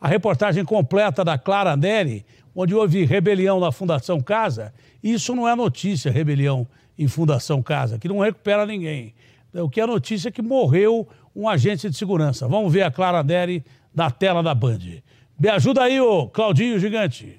A reportagem completa da Clara Neri, onde houve rebelião na Fundação Casa, isso não é notícia, rebelião em Fundação Casa, que não recupera ninguém. O que é notícia é que morreu um agente de segurança. Vamos ver a Clara Neri na tela da Band. Me ajuda aí, ô Claudinho Gigante.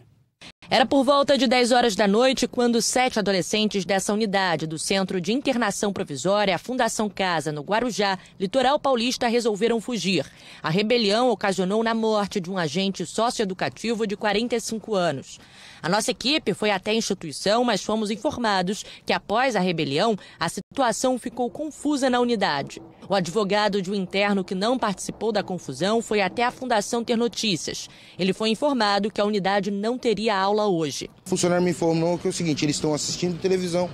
Era por volta de 10 horas da noite quando sete adolescentes dessa unidade do Centro de Internação Provisória, a Fundação Casa, no Guarujá, litoral paulista, resolveram fugir. A rebelião ocasionou na morte de um agente socioeducativo de 45 anos. A nossa equipe foi até a instituição, mas fomos informados que após a rebelião, a situação ficou confusa na unidade. O advogado de um interno que não participou da confusão foi até a fundação ter notícias. Ele foi informado que a unidade não teria aula hoje. O funcionário me informou que é o seguinte: eles estão assistindo televisão,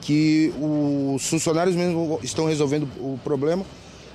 que os funcionários mesmo estão resolvendo o problema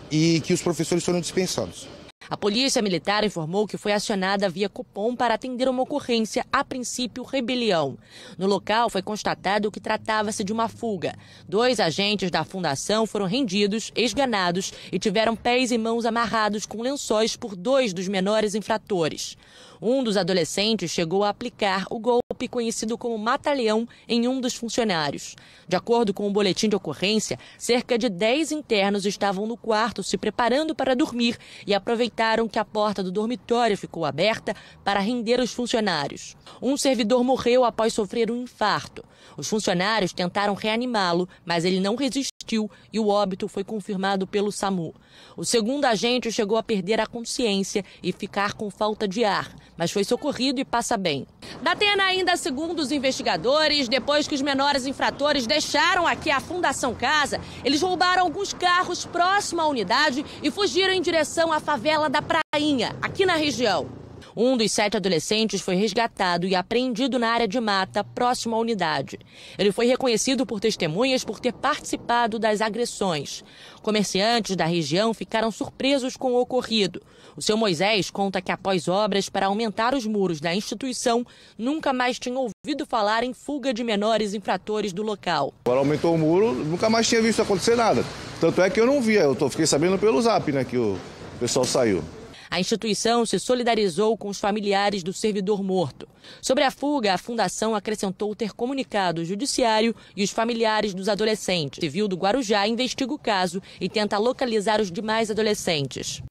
e que os professores foram dispensados. A polícia militar informou que foi acionada via cupom para atender uma ocorrência, a princípio rebelião. No local foi constatado que tratava-se de uma fuga. Dois agentes da fundação foram rendidos, esganados e tiveram pés e mãos amarrados com lençóis por dois dos menores infratores. Um dos adolescentes chegou a aplicar o golpe conhecido como mata-leão em um dos funcionários. De acordo com o um boletim de ocorrência, cerca de 10 internos estavam no quarto se preparando para dormir e aproveitando relataram que a porta do dormitório ficou aberta para render os funcionários. Um servidor morreu após sofrer um infarto. Os funcionários tentaram reanimá-lo, mas ele não resistiu e o óbito foi confirmado pelo SAMU. O segundo agente chegou a perder a consciência e ficar com falta de ar, mas foi socorrido e passa bem. Datena ainda, segundo os investigadores, depois que os menores infratores deixaram aqui a Fundação Casa, eles roubaram alguns carros próximo à unidade e fugiram em direção à favela da Prainha, aqui na região. Um dos sete adolescentes foi resgatado e apreendido na área de mata, próximo à unidade. Ele foi reconhecido por testemunhas por ter participado das agressões. Comerciantes da região ficaram surpresos com o ocorrido. O seu Moisés conta que, após obras para aumentar os muros da instituição, nunca mais tinha ouvido falar em fuga de menores infratores do local. Agora aumentou o muro, nunca mais tinha visto acontecer nada. Tanto é que eu não via, eu fiquei sabendo pelo zap né, que o pessoal saiu. A instituição se solidarizou com os familiares do servidor morto. Sobre a fuga, a fundação acrescentou ter comunicado o judiciário e os familiares dos adolescentes. O civil do Guarujá investiga o caso e tenta localizar os demais adolescentes.